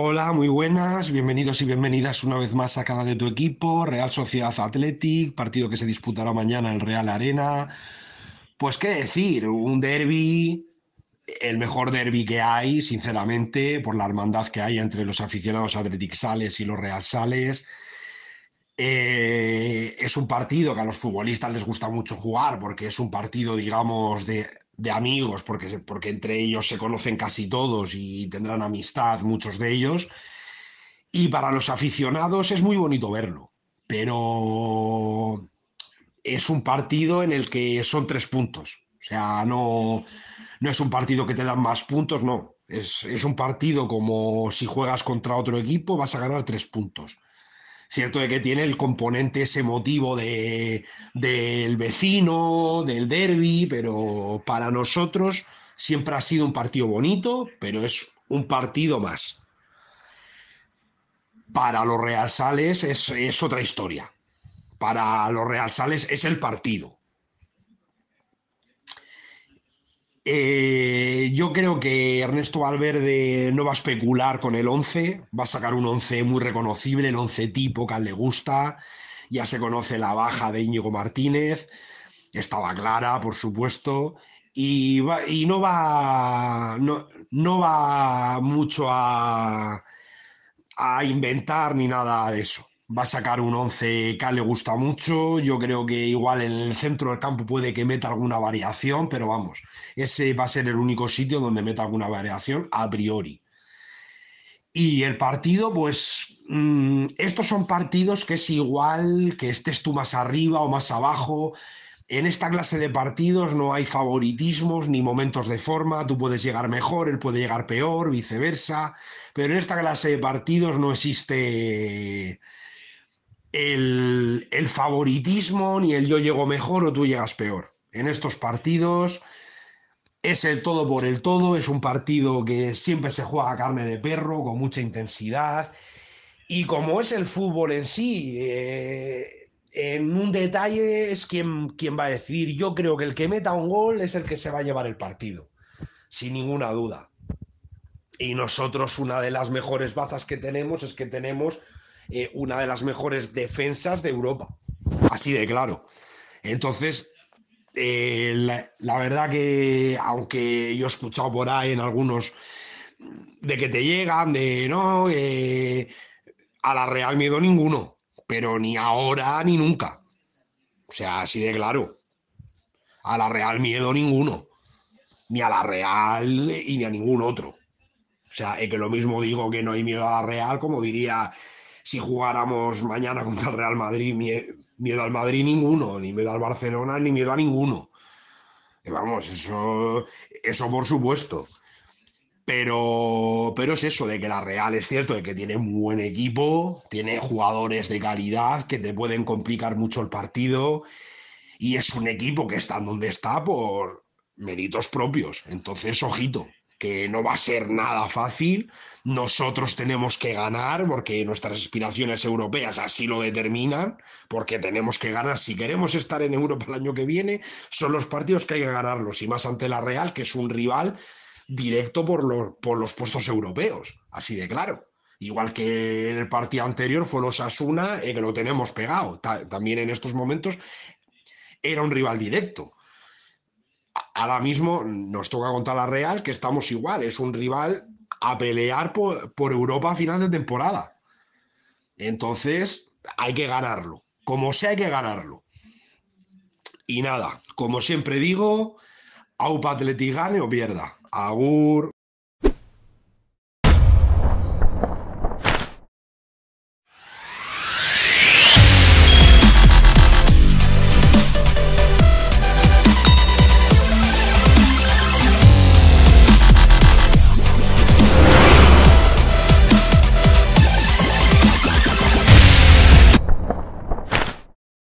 Hola, muy buenas, bienvenidos y bienvenidas una vez más a cada de tu equipo, Real Sociedad Athletic, partido que se disputará mañana en Real Arena. Pues qué decir, un derby, el mejor derby que hay, sinceramente, por la hermandad que hay entre los aficionados Athletic Sales y los Real Sales. Eh, es un partido que a los futbolistas les gusta mucho jugar porque es un partido, digamos, de de amigos, porque, porque entre ellos se conocen casi todos y tendrán amistad muchos de ellos. Y para los aficionados es muy bonito verlo, pero es un partido en el que son tres puntos. O sea, no, no es un partido que te dan más puntos, no. Es, es un partido como si juegas contra otro equipo, vas a ganar tres puntos. Cierto de que tiene el componente ese motivo de, del vecino, del derby, pero para nosotros siempre ha sido un partido bonito, pero es un partido más. Para los Real es, es otra historia. Para los Real es el partido. Eh, yo creo que Ernesto Valverde no va a especular con el 11, va a sacar un 11 muy reconocible, el 11 tipo que a él le gusta, ya se conoce la baja de Íñigo Martínez, estaba clara, por supuesto, y, no, va, mucho a inventar ni nada de eso va a sacar un 11 K, le gusta mucho. Yo creo que igual en el centro del campo puede que meta alguna variación, pero vamos, ese va a ser el único sitio donde meta alguna variación a priori. Y el partido, pues mm, estos son partidos que es igual que estés tú más arriba o más abajo. En esta clase de partidos no hay favoritismos ni momentos de forma. Tú puedes llegar mejor, él puede llegar peor, viceversa. Pero en esta clase de partidos no existe el, favoritismo ni el yo llego mejor o tú llegas peor. En estos partidos es el todo por el todo, es un partido que siempre se juega a carne de perro, con mucha intensidad. Y como es el fútbol en sí, eh, en un detalle es quien, quien va a decir Yo creo que el que meta un gol es el que se va a llevar el partido, sin ninguna duda. Y nosotros una de las mejores bazas que tenemos es que tenemos eh, una de las mejores defensas de Europa. Así de claro. Entonces, eh, la, verdad que, aunque yo he escuchado por ahí en algunos de que te llegan, de no, a la Real miedo ninguno, pero ni ahora ni nunca. O sea, así de claro. A la Real miedo ninguno. Ni a la Real y ni a ningún otro. O sea, es que lo mismo digo que no hay miedo a la Real, como diría si jugáramos mañana contra el Real Madrid, miedo al Madrid ninguno, ni miedo al Barcelona, ni miedo a ninguno. Eh, vamos, eso, eso por supuesto. Pero, pero es eso, de que la Real es cierto, de que tiene un buen equipo, tiene jugadores de calidad que te pueden complicar mucho el partido y es un equipo que está donde está por méritos propios. Entonces, ojito que no va a ser nada fácil. Nosotros tenemos que ganar porque nuestras aspiraciones europeas así lo determinan, porque tenemos que ganar. Si queremos estar en Europa el año que viene, son los partidos que hay que ganarlos, y más ante la Real, que es un rival directo por, los, por los puestos europeos, así de claro. Igual que en el partido anterior fue los Asuna, eh, que lo tenemos pegado. también en estos momentos era un rival directo ahora mismo nos toca contar la Real, que estamos igual, es un rival a pelear por, Europa a final de temporada. Entonces, hay que ganarlo. Como sea, hay que ganarlo. Y nada, como siempre digo, Aupa Atleti gane o pierda. Agur.